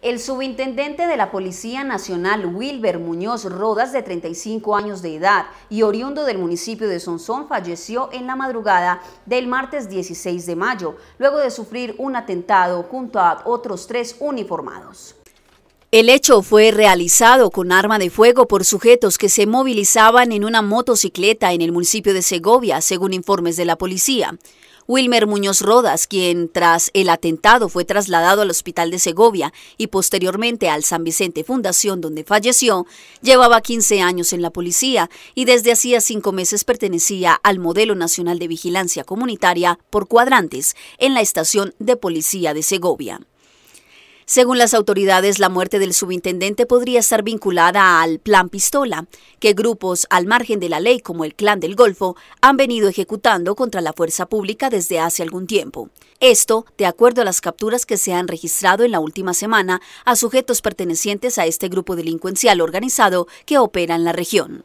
El subintendente de la Policía Nacional, Wilber Muñoz Rodas, de 35 años de edad y oriundo del municipio de Sonsón, falleció en la madrugada del martes 16 de mayo, luego de sufrir un atentado junto a otros tres uniformados. El hecho fue realizado con arma de fuego por sujetos que se movilizaban en una motocicleta en el municipio de Segovia, según informes de la policía. Wilmer Muñoz Rodas, quien tras el atentado fue trasladado al Hospital de Segovia y posteriormente al San Vicente Fundación, donde falleció, llevaba 15 años en la policía y desde hacía cinco meses pertenecía al Modelo Nacional de Vigilancia Comunitaria por Cuadrantes en la Estación de Policía de Segovia. Según las autoridades, la muerte del subintendente podría estar vinculada al Plan Pistola, que grupos al margen de la ley como el Clan del Golfo han venido ejecutando contra la fuerza pública desde hace algún tiempo. Esto, de acuerdo a las capturas que se han registrado en la última semana a sujetos pertenecientes a este grupo delincuencial organizado que opera en la región.